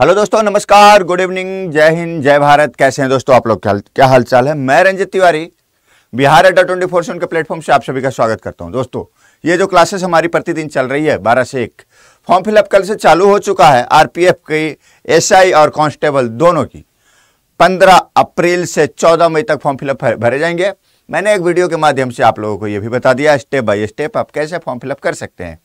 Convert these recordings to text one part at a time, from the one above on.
hello दोस्तों नमस्कार good evening जय हिंद जय भारत कैसे हैं दोस्तों आप लोग क्या हालचाल है मैं रंजित तिवारी बिहार अड्डा ट्वेंटी फोर के प्लेटफॉर्म से आप सभी का स्वागत करता हूं दोस्तों ये जो क्लासेस हमारी प्रतिदिन चल रही है बारह से एक फॉर्म फिलअप कल से चालू हो चुका है आरपीएफ की एसआई और कॉन्स्टेबल दोनों की पंद्रह अप्रैल से चौदह मई तक फॉर्म फिलअप भरे जाएंगे मैंने एक वीडियो के माध्यम से आप लोगों को ये भी बता दिया स्टेप बाय स्टेप आप कैसे फॉर्म फिलअप कर सकते हैं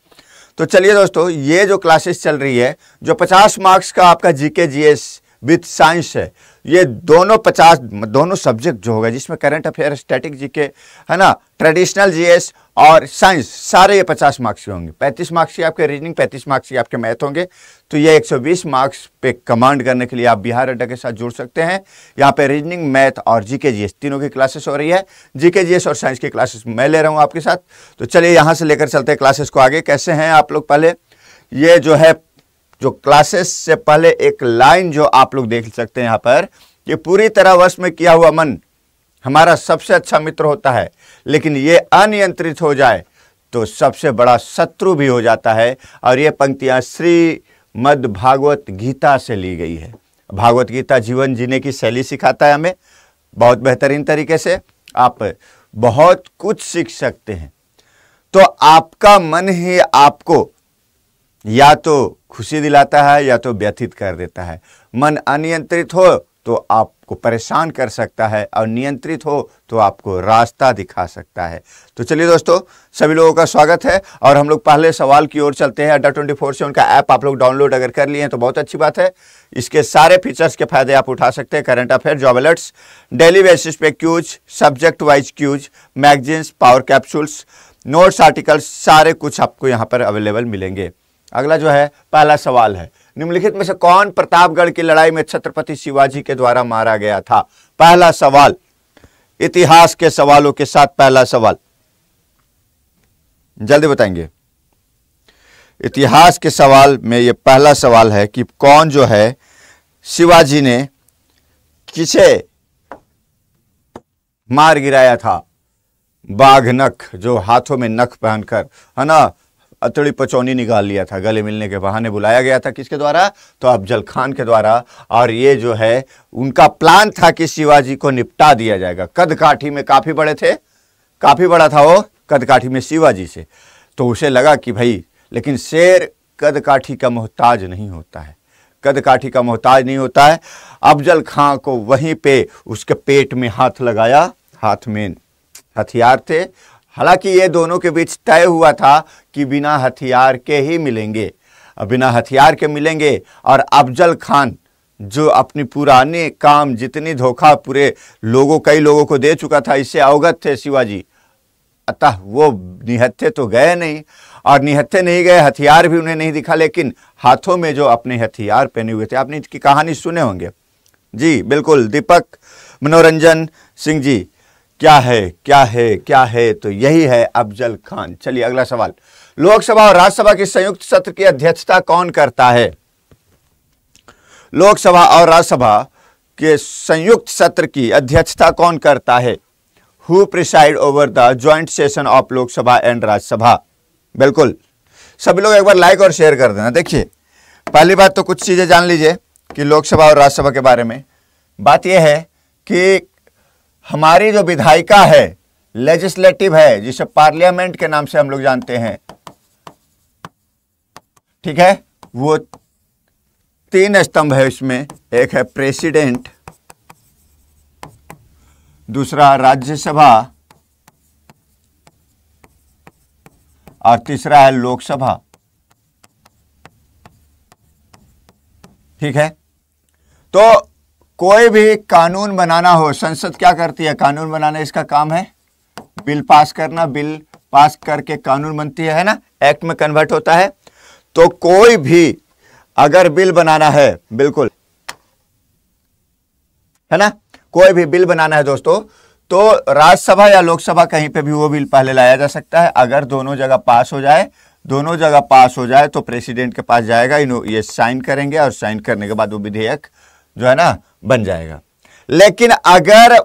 तो चलिए दोस्तों ये जो क्लासेस चल रही है जो 50 मार्क्स का आपका जीके जीएस विथ साइंस है ये दोनों पचास दोनों सब्जेक्ट जो होगा जिसमें करंट अफेयर स्टैटिक जी के है ना ट्रेडिशनल जीएस और साइंस सारे ये पचास मार्क्स के होंगे पैंतीस मार्क्स के आपके रीजनिंग पैंतीस मार्क्स के आपके मैथ होंगे तो ये एक सौ बीस मार्क्स पे कमांड करने के लिए आप बिहार अड्डा के साथ जुड़ सकते हैं यहाँ पे रीजनिंग मैथ और जीके जीएस तीनों की क्लासेस हो रही है जीके जीएस और साइंस की क्लासेस मैं ले रहा हूँ आपके साथ तो चलिए यहाँ से लेकर चलते हैं क्लासेस को आगे कैसे हैं आप लोग पहले ये जो है जो क्लासेस से पहले एक लाइन जो आप लोग देख सकते हैं यहाँ पर ये पूरी तरह वश में किया हुआ मन हमारा सबसे अच्छा मित्र होता है लेकिन ये अनियंत्रित हो जाए तो सबसे बड़ा शत्रु भी हो जाता है और ये पंक्तियाँ श्री मद भागवत गीता से ली गई है भागवत गीता जीवन जीने की शैली सिखाता है हमें बहुत बेहतरीन तरीके से आप बहुत कुछ सीख सकते हैं तो आपका मन ही आपको या तो खुशी दिलाता है या तो व्यथित कर देता है मन अनियंत्रित हो तो आपको परेशान कर सकता है और नियंत्रित हो तो आपको रास्ता दिखा सकता है तो चलिए दोस्तों सभी लोगों का स्वागत है और हम लोग पहले सवाल की ओर चलते हैं अड्डा ट्वेंटी फोर से उनका ऐप आप लोग डाउनलोड अगर कर लिए हैं तो बहुत अच्छी बात है इसके सारे फीचर्स के फायदे आप उठा सकते हैं current affair job alerts daily basis पे quiz subject wise quiz magazines power capsules notes articles सारे कुछ आपको यहाँ पर अवेलेबल मिलेंगे अगला जो है पहला सवाल है निम्नलिखित में से कौन प्रतापगढ़ की लड़ाई में छत्रपति शिवाजी के द्वारा मारा गया था पहला सवाल इतिहास के सवालों के साथ पहला सवाल जल्दी बताएंगे इतिहास के सवाल में यह पहला सवाल है कि कौन जो है शिवाजी ने किसे मार गिराया था बाघ नख जो हाथों में नख पहनकर है ना अतड़ी पचौनी निकाल लिया था गले मिलने के बहाने बुलाया गया था किसके द्वारा तो अफजल खान के द्वारा और ये जो है उनका प्लान था कि शिवाजी को निपटा दिया जाएगा कद काठी में काफ़ी बड़े थे काफ़ी बड़ा था वो कद काठी में शिवाजी से तो उसे लगा कि भाई लेकिन शेर कद काठी का मोहताज नहीं होता है कद काठी का मोहताज नहीं होता है अफजल खां को वहीं पे उसके पेट में हाथ लगाया हाथ में हथियार थे हालांकि ये दोनों के बीच तय हुआ था कि बिना हथियार के ही मिलेंगे बिना हथियार के मिलेंगे और अफजल खान जो अपनी पुराने काम जितनी धोखा पूरे लोगों कई लोगों को दे चुका था इससे अवगत थे शिवाजी अतः वो निहत्थे तो गए नहीं और निहत्थे नहीं गए हथियार भी उन्हें नहीं दिखा लेकिन हाथों में जो अपने हथियार पहने हुए थे आपने इसकी कहानी सुने होंगे जी बिल्कुल दीपक मनोरंजन सिंह जी क्या है क्या है क्या है तो यही है अफजल खान चलिए अगला सवाल लोकसभा और राज्यसभा के संयुक्त सत्र की अध्यक्षता कौन करता है लोकसभा और राज्यसभा के संयुक्त सत्र की अध्यक्षता कौन करता है who preside over the joint session of Lok Sabha and Rajya Sabha बिल्कुल सभी लोग एक बार लाइक और शेयर कर देना देखिए पहली बात तो कुछ चीज़ें जान लीजिए कि लोकसभा और राज्यसभा के बारे में बात यह है कि हमारी जो विधायिका है लेजिस्लेटिव है जिसे पार्लियामेंट के नाम से हम लोग जानते हैं ठीक है वो तीन स्तंभ है इसमें एक है प्रेसिडेंट दूसरा राज्यसभा और तीसरा है लोकसभा ठीक है तो कोई भी कानून बनाना हो संसद क्या करती है कानून बनाना इसका काम है बिल पास करना बिल पास करके कानून बनती है, ना एक्ट में कन्वर्ट होता है तो कोई भी अगर बिल बनाना है बिल्कुल है ना कोई भी बिल बनाना है दोस्तों तो राज्यसभा या लोकसभा कहीं पे भी वो बिल पहले लाया जा सकता है अगर दोनों जगह पास हो जाए दोनों जगह पास हो जाए तो प्रेसिडेंट के पास जाएगा इन ये साइन करेंगे और साइन करने के बाद वो विधेयक जो है ना बन जाएगा लेकिन अगर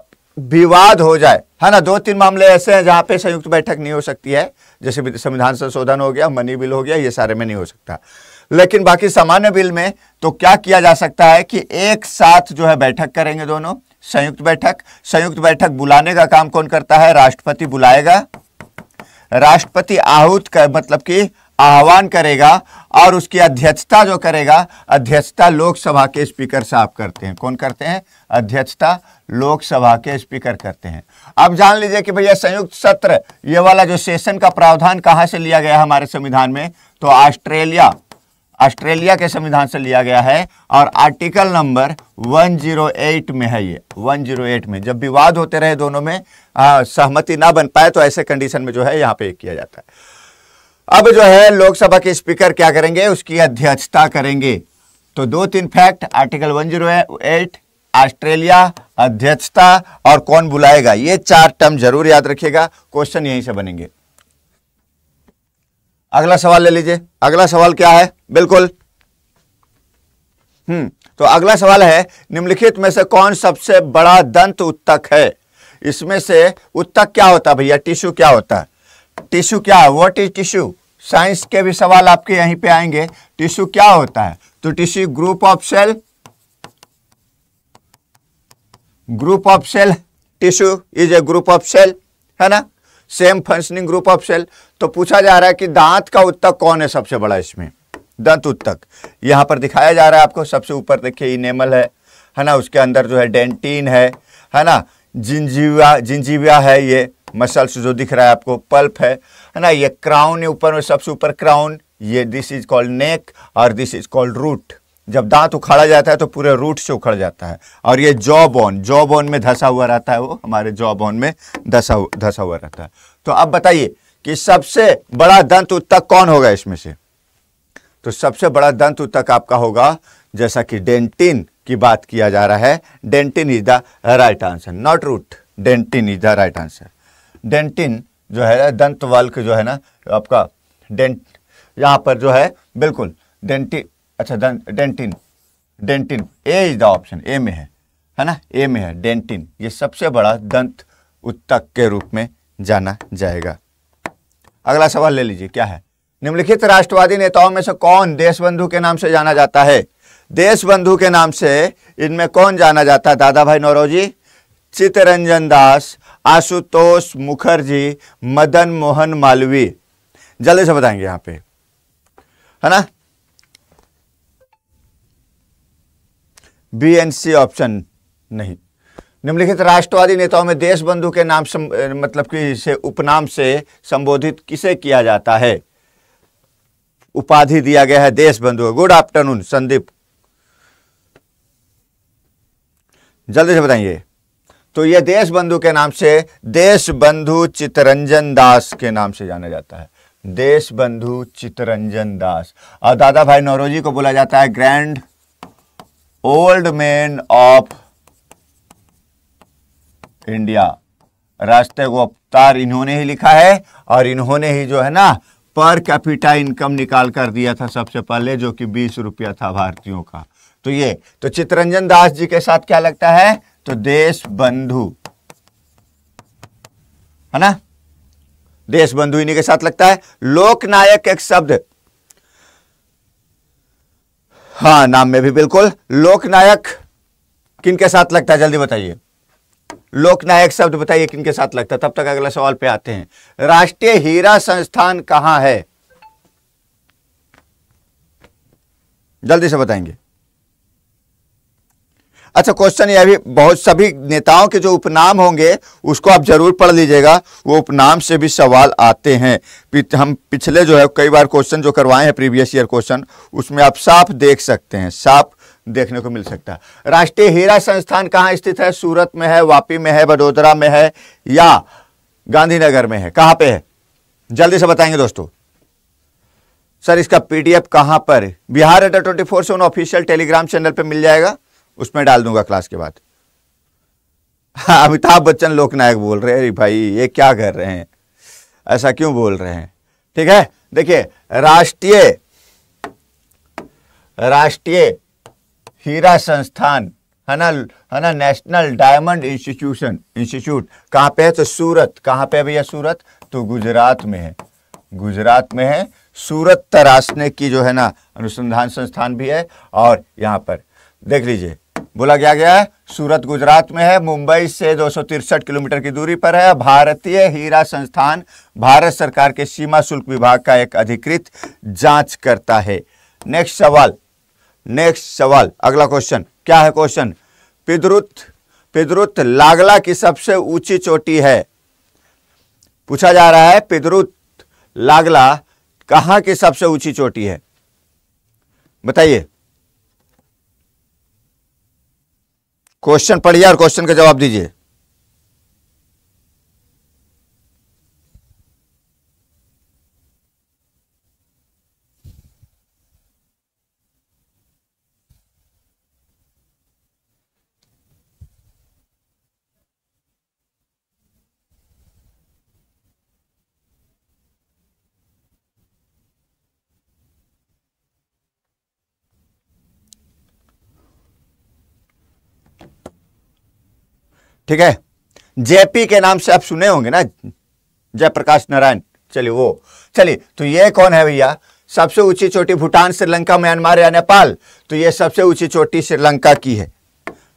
विवाद हो जाए है ना दो तीन मामले ऐसे हैं जहां पे संयुक्त बैठक नहीं हो सकती है जैसे संविधान संशोधन हो गया मनी बिल हो गया ये सारे में नहीं हो सकता लेकिन बाकी सामान्य बिल में तो क्या किया जा सकता है कि एक साथ जो है बैठक करेंगे दोनों संयुक्त बैठक संयुक्त बैठक बुलाने का काम कौन करता है राष्ट्रपति बुलाएगा राष्ट्रपति आहूत मतलब कि आह्वान करेगा और उसकी अध्यक्षता जो करेगा अध्यक्षता लोकसभा के स्पीकर साहब करते हैं कौन करते हैं अध्यक्षता लोकसभा के स्पीकर करते हैं अब जान लीजिए कि भैया संयुक्त सत्र ये वाला जो सेशन का प्रावधान कहाँ से लिया गया हमारे संविधान में तो ऑस्ट्रेलिया ऑस्ट्रेलिया के संविधान से लिया गया है और आर्टिकल नंबर 108 में है ये 108 में जब विवाद होते रहे दोनों में सहमति ना बन पाए तो ऐसे कंडीशन में जो है यहाँ पे किया जाता है अब जो है लोकसभा के स्पीकर क्या करेंगे उसकी अध्यक्षता करेंगे तो दो तीन फैक्ट आर्टिकल 108 ऑस्ट्रेलिया अध्यक्षता और कौन बुलाएगा ये चार टर्म जरूर याद रखिएगा क्वेश्चन यहीं से बनेंगे अगला सवाल ले लीजिए अगला सवाल क्या है बिल्कुल हम्म तो अगला सवाल है निम्नलिखित में से कौन सबसे बड़ा दंत उत्तक है इसमें से उत्तक क्या होता है भैया टिश्यू क्या होता है टिश्यू क्या है वॉट इज टिश्यू साइंस के भी सवाल आपके यहीं पे आएंगे टिश्यू क्या होता है तो tissue group of cell group of cell tissue is a group of cell है ना same functioning group of cell तो पूछा जा रहा है कि दांत का उत्तक कौन है सबसे बड़ा इसमें दंत उत्तक यहां पर दिखाया जा रहा है आपको सबसे ऊपर देखिए इनेमल है है ना उसके अंदर जो है डेंटीन है है ना जिंजीविया जिंजीविया है ये मसल्स जो दिख रहा है आपको पल्प है है ना ये क्राउन है ऊपर में सबसे ऊपर क्राउन ये दिस इज कॉल्ड नेक और दिस इज कॉल्ड रूट जब दांत उखाड़ा जाता है तो पूरे रूट से उखड़ जाता है और ये जॉ बोन जॉ बोन में धसा हुआ रहता है वो हमारे जॉ बोन में धसा धसा हुआ रहता है तो अब बताइए कि सबसे बड़ा दंत उत्तक कौन होगा इसमें से तो सबसे बड़ा दंत उत्तक आपका होगा जैसा कि डेंटिन की बात किया जा रहा है dentin is the right answer not root dentin is the right answer dentin जो है दंत वाल्क जो है ना आपका डेंट यहाँ पर जो है बिल्कुल डेंटिन अच्छा dentin dentin A is the option A में है है ना ए में है डेंटिन ये सबसे बड़ा दंत उत्तक के रूप में जाना जाएगा अगला सवाल ले लीजिए क्या है निम्नलिखित राष्ट्रवादी नेताओं में से कौन देशबंधु के नाम से जाना जाता है देशबंधु के नाम से इनमें कौन जाना जाता है दादा भाई नौरोजी चित्तरंजन दास आशुतोष मुखर्जी मदन मोहन मालवी जल्दी से बताएंगे यहां पे है ना बी एन सी ऑप्शन नहीं निम्नलिखित राष्ट्रवादी नेताओं में देश बंधु के नाम से मतलब कि से उपनाम से संबोधित किसे किया जाता है उपाधि दिया गया है देश बंधु गुड आफ्टरनून संदीप जल्दी से बताइए तो यह देश बंधु के नाम से देश बंधु चितरंजन दास के नाम से जाना जाता है देश बंधु चितरंजन दास और दादा भाई नौरोजी को बोला जाता है grand old man of India रास्ते को अवतार इन्होंने ही लिखा है और इन्होंने ही जो है ना पर कैपिटा इनकम निकाल कर दिया था सबसे पहले जो कि बीस रुपया था भारतीयों का तो ये तो चितरंजन दास जी के साथ क्या लगता है तो देश बंधु है ना देश बंधु इन्हीं के साथ लगता है लोकनायक एक शब्द हाँ नाम में भी बिल्कुल लोकनायक किन के साथ लगता है जल्दी बताइए लोकनायक शब्द बताइए किन के साथ लगता है तब तक अगला सवाल पे आते हैं राष्ट्रीय हीरा संस्थान कहां है जल्दी से बताएंगे अच्छा क्वेश्चन ये भी बहुत सभी नेताओं के जो उपनाम होंगे उसको आप जरूर पढ़ लीजिएगा वो उपनाम से भी सवाल आते हैं हम पिछले जो है कई बार क्वेश्चन जो करवाए हैं प्रीवियस ईयर क्वेश्चन उसमें आप साफ देख सकते हैं साफ देखने को मिल सकता है राष्ट्रीय हीरा संस्थान कहाँ स्थित है सूरत में है वापी में है वडोदरा में है या गांधीनगर में है कहाँ पे है जल्दी से बताएंगे दोस्तों सर इसका पीडीएफ कहाँ पर बिहार अड्डा ट्वेंटी फोर से ऑफिशियल टेलीग्राम चैनल पर मिल जाएगा उसमें डाल दूंगा क्लास के बाद हाँ, अमिताभ बच्चन लोकनायक बोल रहे हैं भाई ये क्या कर रहे हैं ऐसा क्यों बोल रहे हैं ठीक है देखिए राष्ट्रीय राष्ट्रीय हीरा संस्थान है ना है ना नेशनल डायमंड इंस्टीट्यूशन इंस्टीट्यूट कहां पे है तो सूरत कहां पे है भैया सूरत तो गुजरात में है गुजरात में है सूरत तराशने की जो है ना अनुसंधान संस्थान भी है और यहां पर देख लीजिए बोला गया गया है सूरत गुजरात में है मुंबई से दो किलोमीटर की दूरी पर है भारतीय हीरा संस्थान भारत सरकार के सीमा शुल्क विभाग का एक अधिकृत जांच करता है नेक्स्ट सवाल नेक्स्ट सवाल अगला क्वेश्चन क्या है क्वेश्चन पिद्रुत पिद्रुत लागला की सबसे ऊंची चोटी है पूछा जा रहा है पिद्रुत लागला कहां की सबसे ऊंची चोटी है बताइए क्वेश्चन पढ़िए और क्वेश्चन का जवाब दीजिए ठीक है जेपी के नाम से आप सुने होंगे ना जयप्रकाश नारायण चलिए वो चलिए तो ये कौन है भैया सबसे ऊंची चोटी भूटान श्रीलंका म्यांमार या नेपाल तो ये सबसे ऊंची चोटी श्रीलंका की है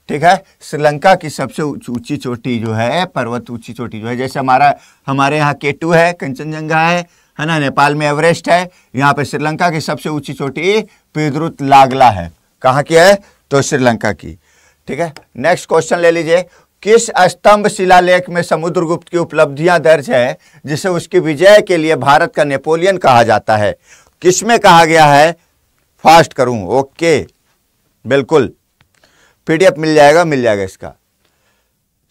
ठीक है श्रीलंका की सबसे ऊंची चोटी जो है पर्वत ऊंची चोटी जो है जैसे हमारा हमारे यहाँ केटू है कंचनजंगा है है ना नेपाल में एवरेस्ट है यहाँ पे श्रीलंका की सबसे ऊंची चोटी पिद्रुत लागला है कहाँ की है तो श्रीलंका की ठीक है नेक्स्ट क्वेश्चन ले लीजिए किस स्तंभ शिलालेख में समुद्रगुप्त की उपलब्धियां दर्ज हैं जिसे उसकी विजय के लिए भारत का नेपोलियन कहा जाता है किसमें कहा गया है फास्ट करूं ओके बिल्कुल पीडीएफ मिल जाएगा मिल जाएगा इसका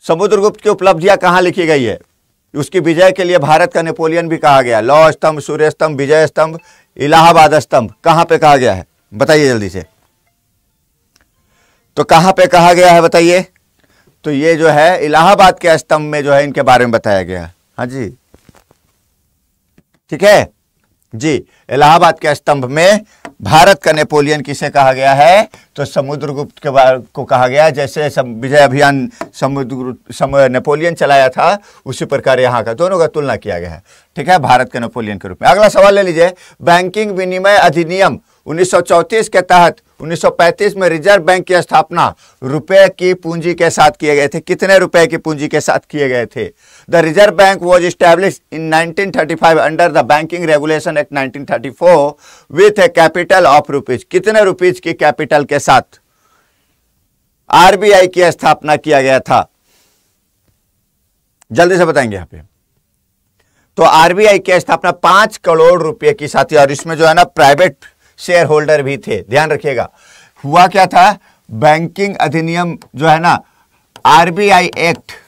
समुद्रगुप्त की उपलब्धियां कहाँ लिखी गई है उसकी विजय के लिए भारत का नेपोलियन भी कहा गया लौ स्तंभ सूर्य स्तंभ विजय स्तंभ इलाहाबाद स्तंभ कहाँ पे कहा गया है बताइए जल्दी से तो कहां पे कहा गया है बताइए तो ये जो है इलाहाबाद के स्तंभ में जो है इनके बारे में बताया गया हाँ जी ठीक है जी इलाहाबाद के स्तंभ में भारत का नेपोलियन किसे कहा गया है तो समुद्रगुप्त के को कहा गया जैसे विजय अभियान समुद्रगुप्त सम, नेपोलियन चलाया था उसी प्रकार यहाँ का दोनों का तुलना किया गया है ठीक है भारत के नेपोलियन के रूप में अगला सवाल ले लीजिए बैंकिंग विनिमय अधिनियम 1934 के तहत 1935 में रिजर्व बैंक की स्थापना रुपए की पूंजी के साथ किए गए थे कितने रुपए की पूंजी के साथ किए गए थे the Reserve Bank was establish in 1935 under the Banking Regulation Act 1934 with a capital of rupees कितने रुपीज की कैपिटल के साथ आरबीआई की स्थापना किया गया था जल्दी से बताएंगे यहां पे तो आरबीआई की स्थापना पांच करोड़ रुपए की साथ और इसमें जो है ना प्राइवेट शेयर होल्डर भी थे ध्यान रखिएगा हुआ क्या था बैंकिंग अधिनियम जो है ना आरबीआई एक्ट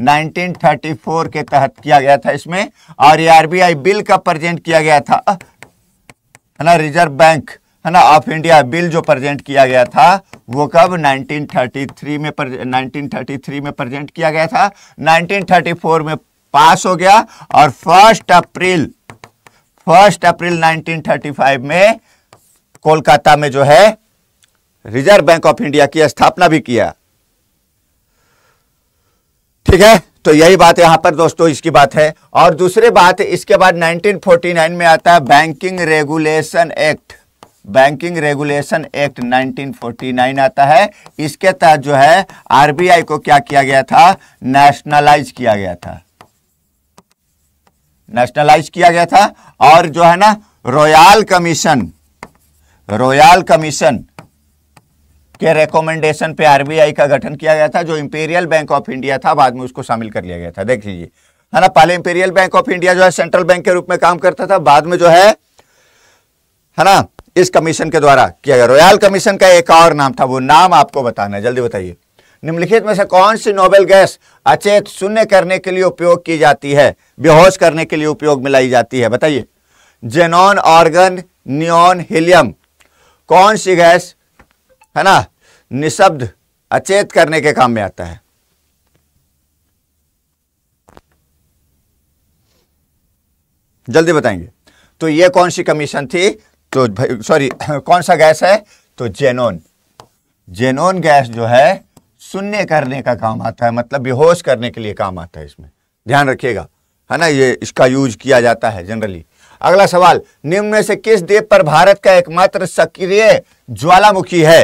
1934 के तहत किया गया था इसमें और ये आरबीआई बिल का प्रेजेंट किया गया था है ना रिजर्व बैंक है ना ऑफ इंडिया बिल जो प्रेजेंट किया गया था वो कब 1933 में पर, 1933 में प्रेजेंट किया गया था 1934 में पास हो गया और फर्स्ट अप्रैल फर्स्ट अप्रैल 1935 में कोलकाता में जो है रिजर्व बैंक ऑफ इंडिया की स्थापना भी किया ठीक है तो यही बात यहां पर दोस्तों इसकी बात है और दूसरी बात इसके बाद 1949 में आता है Banking Regulation Act Banking Regulation Act 1949 आता है इसके तहत जो है आरबीआई को क्या किया गया था नेशनलाइज किया गया था नेशनलाइज किया गया था और जो है ना रॉयल कमीशन रॉयल कमीशन के रेकमेंडेशन पे आरबीआई का गठन किया गया था जो इंपीरियल बैंक ऑफ इंडिया था बाद में उसको शामिल कर लिया गया था देख लीजिए है ना पहले इंपीरियल बैंक ऑफ इंडिया जो है सेंट्रल बैंक के रूप में काम करता था बाद में जो है है ना इस कमीशन के द्वारा किया गया रॉयल कमीशन का एक और नाम था वो नाम आपको बताना है जल्दी बताइए निम्नलिखित में से कौन सी नोबेल गैस अचेत शून्य करने के लिए उपयोग की जाती है बेहोश करने के लिए उपयोग में लाई जाती है बताइए जेनॉन ऑर्गन नियोन हीलियम कौन सी गैस है ना निशब्द अचेत करने के काम में आता है जल्दी बताएंगे तो ये कौन सी कमीशन थी तो सॉरी कौन सा गैस है तो जेनोन जेनोन गैस जो है सुनने करने का काम आता है मतलब बेहोश करने के लिए काम आता है इसमें ध्यान रखिएगा है ना ये इसका यूज किया जाता है जनरली अगला सवाल निम्न में से किस देव पर भारत का एकमात्र सक्रिय ज्वालामुखी है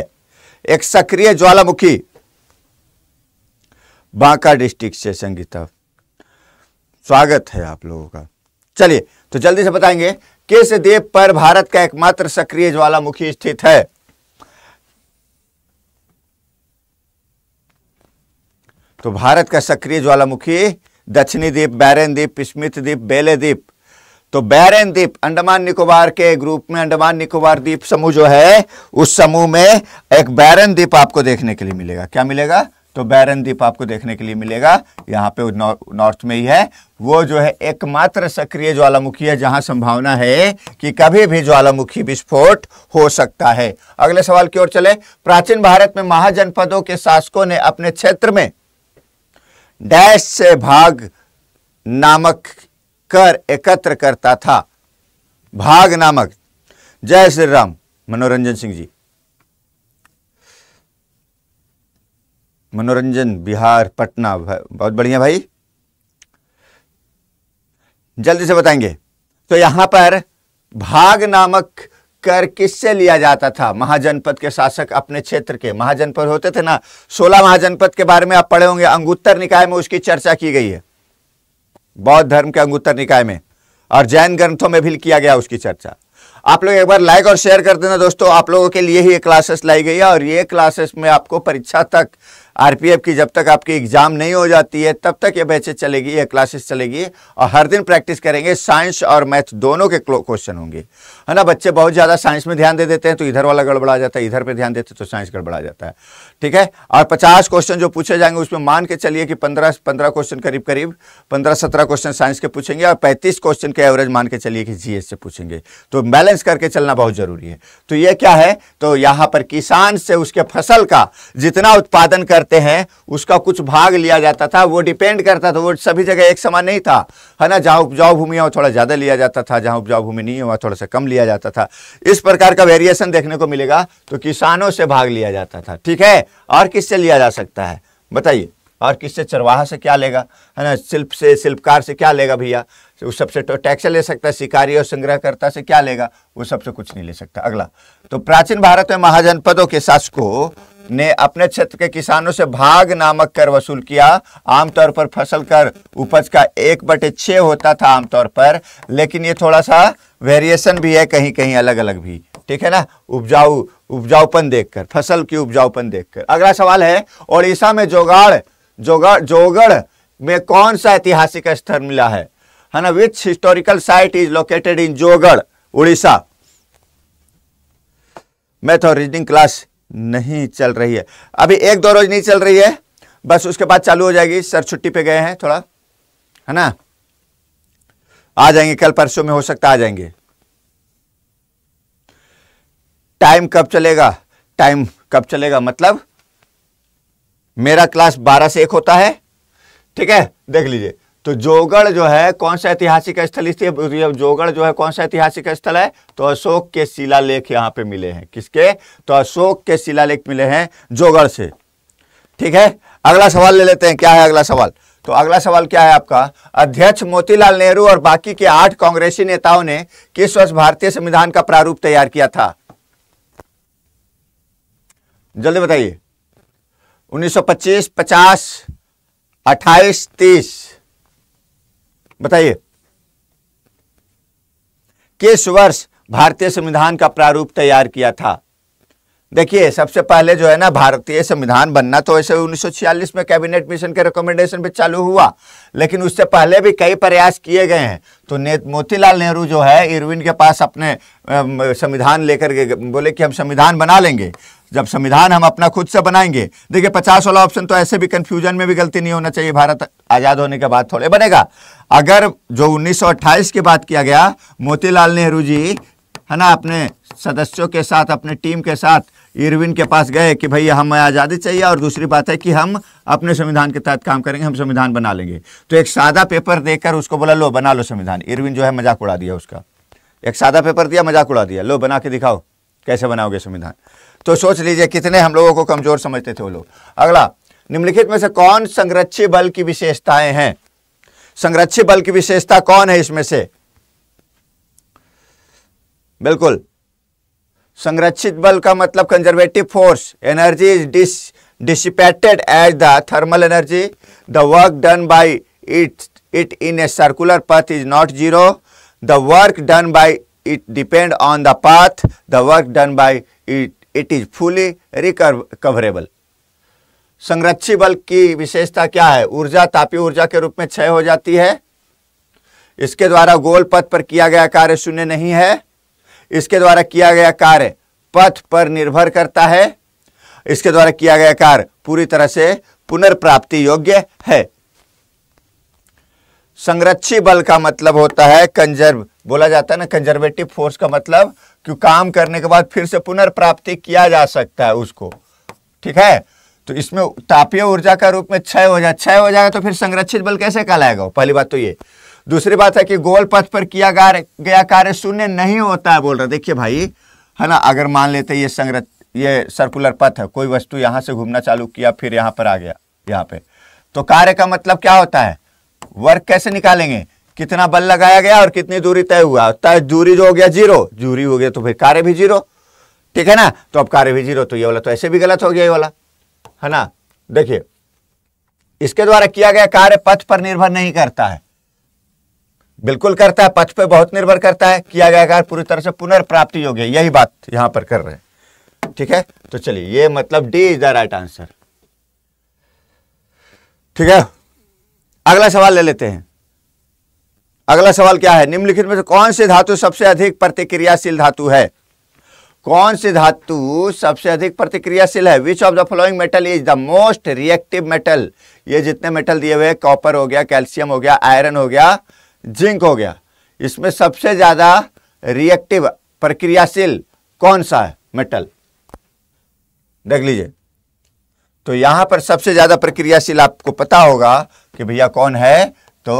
एक सक्रिय ज्वालामुखी बांका डिस्ट्रिक्ट से संगीता स्वागत है आप लोगों का चलिए तो जल्दी से बताएंगे किस देव पर भारत का एकमात्र सक्रिय ज्वालामुखी स्थित है तो भारत का सक्रिय ज्वालामुखी दक्षिणी द्वीप बैरन द्वीप स्मिथ द्वीप बेले द्वीप तो बैरन द्वीप अंडमान निकोबार के ग्रुप में अंडमान निकोबार द्वीप समूह जो है उस समूह में एक बैरन द्वीप आपको देखने के लिए मिलेगा क्या मिलेगा तो बैरन द्वीप आपको देखने के लिए मिलेगा यहाँ पे नॉर्थ में ही है वो जो है एकमात्र सक्रिय ज्वालामुखी है जहां संभावना है कि कभी भी ज्वालामुखी विस्फोट हो सकता है अगले सवाल की ओर चले प्राचीन भारत में महाजनपदों के शासकों ने अपने क्षेत्र में डैश से भाग नामक कर एकत्र करता था भाग नामक जय श्री राम मनोरंजन सिंह जी मनोरंजन बिहार पटना बहुत बढ़िया भाई जल्दी से बताएंगे तो यहां पर भाग नामक कर किससे लिया जाता था महाजनपद के शासक अपने क्षेत्र के महाजनपद होते थे ना सोलह महाजनपद के बारे में आप पढ़े होंगे अंगुत्तर निकाय में उसकी चर्चा की गई है बौद्ध धर्म के अंगुत्तर निकाय में और जैन ग्रंथों में भी किया गया उसकी चर्चा आप लोग एक बार लाइक और शेयर कर देना दोस्तों आप लोगों के लिए ही ये क्लासेस लाई गई है और ये क्लासेस में आपको परीक्षा तक आरपीएफ की जब तक आपकी एग्ज़ाम नहीं हो जाती है तब तक ये बैचेज चलेगी ये क्लासेस चलेगी और हर दिन प्रैक्टिस करेंगे साइंस और मैथ दोनों के क्वेश्चन होंगे है ना बच्चे बहुत ज़्यादा साइंस में ध्यान दे देते हैं तो इधर वाला गड़बड़ा जाता है इधर पर ध्यान देते तो साइंस गड़बड़ा जाता है ठीक है और पचास क्वेश्चन जो पूछे जाएंगे उसमें मान के चलिए कि पंद्रह पंद्रह क्वेश्चन करीब करीब पंद्रह सत्रह क्वेश्चन साइंस के पूछेंगे और पैंतीस क्वेश्चन के एवरेज मान के चलिए कि जी से पूछेंगे तो बैलेंस करके चलना बहुत ज़रूरी है तो यह क्या है तो यहाँ पर किसान से उसके फसल का जितना उत्पादन कर करते हैं उसका कुछ भाग लिया जाता था वो डिपेंड करता था वो सभी जगह एक समान नहीं था है ना जहाँ उपजाऊ भूमि है थोड़ा ज़्यादा लिया जाता था जहाँ उपजाऊ भूमि नहीं है वहाँ थोड़ा सा कम लिया जाता था इस प्रकार का वेरिएशन देखने को मिलेगा तो किसानों से भाग लिया जाता था ठीक है और किससे लिया जा सकता है बताइए और किससे चरवाहा से क्या लेगा है ना शिल्प से शिल्पकार से क्या लेगा भैया तो उस सबसे तो टैक्स ले सकता है शिकारी और संग्रहकर्ता से क्या लेगा वो सबसे कुछ नहीं ले सकता अगला तो प्राचीन भारत में महाजनपदों के शासकों ने अपने क्षेत्र के किसानों से भाग नामक कर वसूल किया आमतौर पर फसल कर उपज का एक बटे छः होता था आमतौर पर लेकिन ये थोड़ा सा वेरिएशन भी है कहीं कहीं अलग अलग भी ठीक है ना उपजाऊ उपजाऊपन देखकर फसल की उपजाऊपन देखकर अगला सवाल है ओडिशा में जोगाड़ जोगाड़ जोगढ़ में कौन सा ऐतिहासिक स्थल मिला है ना which historical site is located in Jaugada Orissa math और रीजनिंग क्लास नहीं चल रही है अभी एक दो रोज नहीं चल रही है बस उसके बाद चालू हो जाएगी सर छुट्टी पे गए हैं थोड़ा है ना आ जाएंगे कल परसों में हो सकता आ जाएंगे टाइम कब चलेगा टाइम कब चलेगा मतलब मेरा क्लास 12 से एक होता है ठीक है देख लीजिए तो जोगढ़ जो है कौन सा ऐतिहासिक स्थल इसलिए जोगढ़ जो है कौन सा ऐतिहासिक स्थल है तो अशोक के शिलालेख यहां पे मिले हैं किसके तो अशोक के शिलालेख मिले हैं जोगढ़ से ठीक है अगला सवाल ले लेते हैं क्या है अगला सवाल तो अगला सवाल क्या है आपका अध्यक्ष मोतीलाल नेहरू और बाकी के आठ कांग्रेसी नेताओं ने किस वर्ष भारतीय संविधान का प्रारूप तैयार किया था जल्दी बताइए 1925, 50, 28, 30 बताइए किस वर्ष भारतीय संविधान का प्रारूप तैयार किया था देखिए सबसे पहले जो है ना भारतीय संविधान बनना तो ऐसे 1946 में कैबिनेट मिशन के रिकमेंडेशन पे चालू हुआ लेकिन उससे पहले भी कई प्रयास किए गए हैं तो ने मोतीलाल नेहरू जो है इरविन के पास अपने संविधान लेकर के बोले कि हम संविधान बना लेंगे जब संविधान हम अपना खुद से बनाएंगे देखिए पचास वाला ऑप्शन तो ऐसे भी कंफ्यूजन में भी गलती नहीं होना चाहिए भारत आज़ाद होने के बाद थोड़े बनेगा अगर जो उन्नीस की बात किया गया मोतीलाल नेहरू जी है ना अपने सदस्यों के साथ अपने टीम के साथ इरविन के पास गए कि भैया हमें आज़ादी चाहिए और दूसरी बात है कि हम अपने संविधान के तहत काम करेंगे हम संविधान बना लेंगे तो एक सादा पेपर देकर उसको बोला लो बना लो संविधान इरविन जो है मजाक उड़ा दिया उसका एक सादा पेपर दिया मजाक उड़ा दिया लो बना के दिखाओ कैसे बनाओगे संविधान तो सोच लीजिए कितने हम लोगों को कमजोर समझते थे वो लोग अगला निम्नलिखित में से कौन संरक्षी बल की विशेषताएं हैं संरक्षी बल की विशेषता कौन है इसमें से बिल्कुल संरक्षित बल का मतलब conservative force energy is dis dissipated as the thermal energy the work done by it it in a circular पथ is not zero the work done by it depend on the path the work done by it it is fully recoverable संरक्षी बल की विशेषता क्या है ऊर्जा तापी ऊर्जा के रूप में क्षय हो जाती है इसके द्वारा गोल पथ पर किया गया कार्य शून्य नहीं है इसके द्वारा किया गया कार्य पथ पर निर्भर करता है इसके द्वारा किया गया कार्य पूरी तरह से पुनर्प्राप्ति योग्य है संरक्षी बल का मतलब होता है कंजर्व बोला जाता है ना कंजर्वेटिव फोर्स का मतलब कि काम करने के बाद फिर से पुनर्प्राप्ति किया जा सकता है उसको ठीक है तो इसमें तापीय ऊर्जा का रूप में क्षय हो जाए क्षय हो जाएगा तो फिर संरक्षित बल कैसे कहलाएगा पहली बात तो ये दूसरी बात है कि गोल पथ पर किया गया कार्य शून्य नहीं होता है बोल रहा देखिए भाई है ना अगर मान लेते ये संरच ये सर्कुलर पथ है कोई वस्तु यहाँ से घूमना चालू किया फिर यहाँ पर आ गया यहाँ पे तो कार्य का मतलब क्या होता है वर्क कैसे निकालेंगे कितना बल लगाया गया और कितनी दूरी तय हुआ तय दूरी जो हो गया जीरो दूरी हो गया तो फिर कार्य भी जीरो ठीक है ना तो अब कार्य भी जीरो तो ये वाला तो ऐसे भी गलत हो गया ये वाला है ना देखिए इसके द्वारा किया गया कार्य पथ पर निर्भर नहीं करता है बिल्कुल करता है पथ पर बहुत निर्भर करता है किया गया कार्य पूरी तरह से पुनर्प्राप्ति योग्य यही बात यहां पर कर रहे हैं ठीक है तो चलिए ये मतलब D is the right answer ठीक है अगला सवाल ले लेते हैं अगला सवाल क्या है निम्नलिखित में से कौन से धातु सबसे अधिक प्रतिक्रियाशील धातु है कौन सी धातु सबसे अधिक प्रतिक्रियाशील है which of the following metal is the most reactive metal ये जितने मेटल दिए हुए कॉपर हो गया कैल्शियम हो गया आयरन हो गया जिंक हो गया इसमें सबसे ज़्यादा रिएक्टिव प्रक्रियाशील कौन सा है मेटल देख लीजिए तो यहां पर सबसे ज़्यादा प्रक्रियाशील आपको पता होगा कि भैया कौन है तो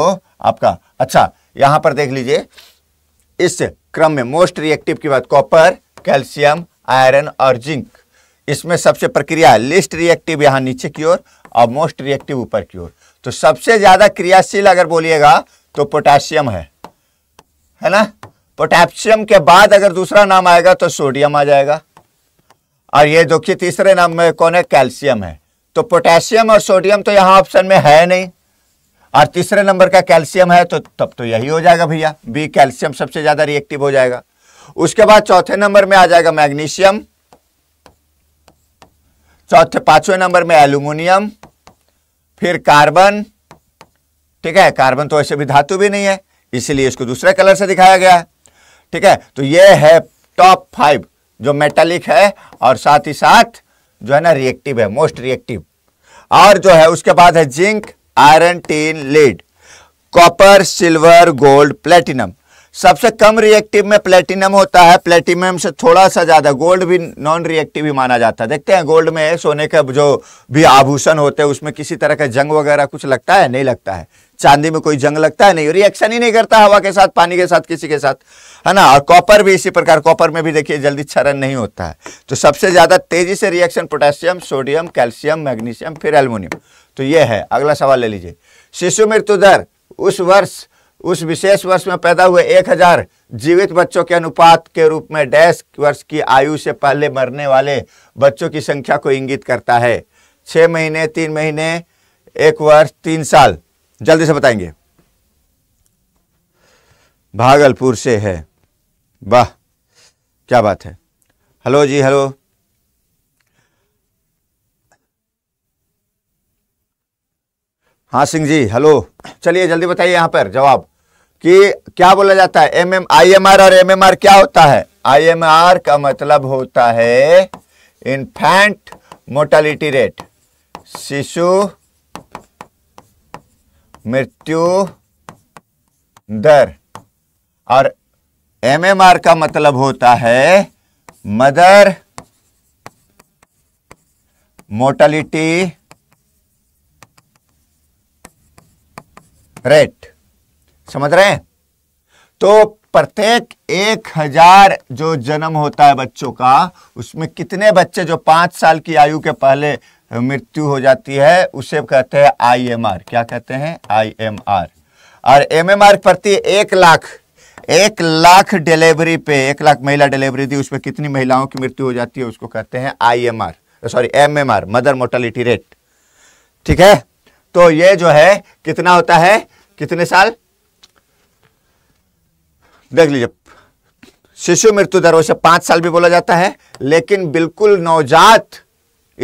आपका अच्छा यहां पर देख लीजिए इस क्रम में मोस्ट रिएक्टिव की बात कॉपर कैल्शियम आयरन और जिंक इसमें सबसे प्रक्रिया लिस्ट रिएक्टिव यहां नीचे की ओर और मोस्ट रिएक्टिव ऊपर की ओर तो सबसे ज़्यादा क्रियाशील अगर बोलिएगा तो पोटेशियम है है ना पोटेशियम के बाद अगर दूसरा नाम आएगा तो सोडियम आ जाएगा और ये देखिए तीसरे नंबर में कौन है कैल्शियम है तो पोटेशियम और सोडियम तो यहाँ ऑप्शन में है नहीं और तीसरे नंबर का कैल्शियम है तो तब तो यही हो जाएगा भैया बी कैल्शियम सबसे ज़्यादा रिएक्टिव हो जाएगा उसके बाद चौथे नंबर में आ जाएगा मैग्नीशियम चौथे पांचवें नंबर में एल्यूमिनियम फिर कार्बन ठीक है कार्बन तो ऐसे भी धातु भी नहीं है इसीलिए इसको दूसरे कलर से दिखाया गया है ठीक है तो ये है टॉप फाइव जो मेटालिक है और साथ ही साथ जो है ना रिएक्टिव है मोस्ट रिएक्टिव और जो है उसके बाद है zinc iron tin lead copper silver gold platinum सबसे कम रिएक्टिव में प्लेटिनम होता है प्लेटिनम से थोड़ा सा ज़्यादा गोल्ड भी नॉन रिएक्टिव ही माना जाता है देखते हैं गोल्ड में सोने का जो भी आभूषण होते हैं उसमें किसी तरह का जंग वगैरह कुछ लगता है नहीं लगता है चांदी में कोई जंग लगता है नहीं रिएक्शन ही नहीं करता हवा के साथ पानी के साथ किसी के साथ है ना और कॉपर भी इसी प्रकार कॉपर में भी देखिए जल्दी क्षरण नहीं होता है तो सबसे ज़्यादा तेजी से reaction potassium sodium calcium magnesium फिर एल्मोनियम तो ये है अगला सवाल ले लीजिए शिशु मृत्यु दर उस वर्ष उस विशेष वर्ष में पैदा हुए एक हजार जीवित बच्चों के अनुपात के रूप में डैश वर्ष की आयु से पहले मरने वाले बच्चों की संख्या को इंगित करता है छह महीने तीन महीने एक वर्ष तीन साल जल्दी से बताएंगे भागलपुर से है वाह क्या बात है हेलो जी हेलो हाँ सिंह जी हेलो चलिए जल्दी बताइए यहाँ पर जवाब कि क्या बोला जाता है M M I M R और एम एम आर क्या होता है आई एम आर का मतलब होता है इन्फेंट मोर्टालिटी रेट शिशु मृत्यु दर और एमएमआर का मतलब होता है मदर मोर्टलिटी रेट समझ रहे हैं तो प्रत्येक एक हजार जो जन्म होता है बच्चों का उसमें कितने बच्चे जो पांच साल की आयु के पहले मृत्यु हो जाती है उसे कहते हैं आईएमआर क्या कहते हैं आईएमआर और एमएमआर प्रति एक लाख एक लाख डिलीवरी पे एक लाख महिला डिलीवरी दी उसमें कितनी महिलाओं की मृत्यु हो जाती है उसको कहते हैं R sorry R mother mortality rate ठीक है तो ये जो है कितना होता है कितने साल देख लीजिए शिशु मृत्यु दर वैसे पांच साल भी बोला जाता है लेकिन बिल्कुल नवजात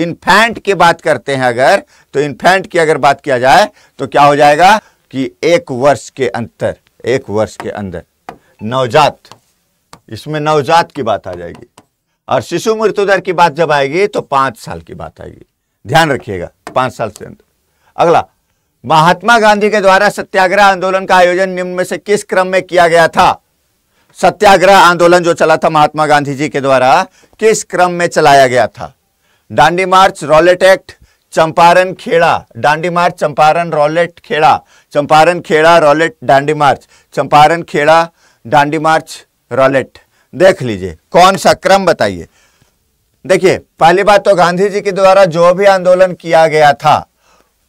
इन्फेंट की बात करते हैं अगर तो इन्फेंट की अगर बात किया जाए तो क्या हो जाएगा कि एक वर्ष के अंतर एक वर्ष के अंदर नवजात इसमें नवजात की बात आ जाएगी और शिशु मृत्यु दर की बात जब आएगी तो पांच साल की बात आएगी ध्यान रखिएगा पांच साल से अंदर अगला महात्मा गांधी के द्वारा सत्याग्रह आंदोलन का आयोजन निम्न में से किस क्रम में किया गया था सत्याग्रह आंदोलन जो चला था महात्मा गांधी जी के द्वारा किस क्रम में चलाया गया था Dandi march Rowlatt act Champaran Kheda Dandi march Champaran Rowlatt Kheda Champaran Kheda Rowlatt Dandi march Champaran Kheda Dandi march Rowlatt देख लीजिए कौन सा क्रम बताइए देखिए पहली बात तो गांधी जी के द्वारा जो भी आंदोलन किया गया था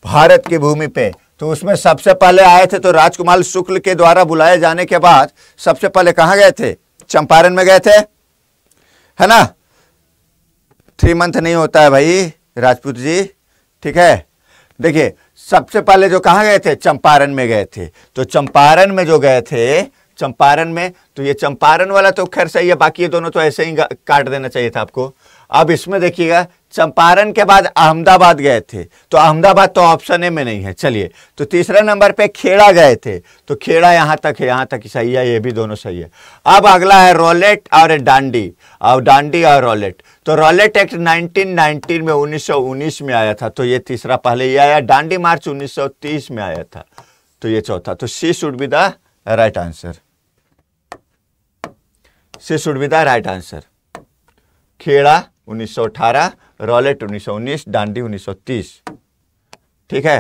भारत की भूमि पे तो उसमें सबसे पहले आए थे तो राजकुमार शुक्ल के द्वारा बुलाए जाने के बाद सबसे पहले कहां गए थे चंपारण में गए थे है ना थ्री मंथ नहीं होता है भाई राजपूत जी ठीक है देखिए सबसे पहले जो कहां गए थे चंपारण में गए थे तो चंपारण में जो गए थे चंपारण में तो ये चंपारण वाला तो खैर सही है बाकी ये दोनों तो ऐसे ही काट देना चाहिए था आपको अब इसमें देखिएगा चंपारण के बाद अहमदाबाद गए थे तो अहमदाबाद तो ऑप्शन ए में नहीं है चलिए तो तीसरा नंबर पे खेड़ा गए थे तो खेड़ा यहाँ तक है यहाँ तक सही है ये भी दोनों सही है अब अगला है रोलेट और डांडी और डांडी और रोलेट तो रोलेट एक्ट 1919 में 1919 में आया था तो ये तीसरा पहले ये आया डांडी मार्च उन्नीस में आया था तो ये चौथा तो C should be the right answer C should be the right answer Kheda 1918 Rowlatt उन्नीस सौ उन्नीस डांडी उन्नीस सौ तीस ठीक है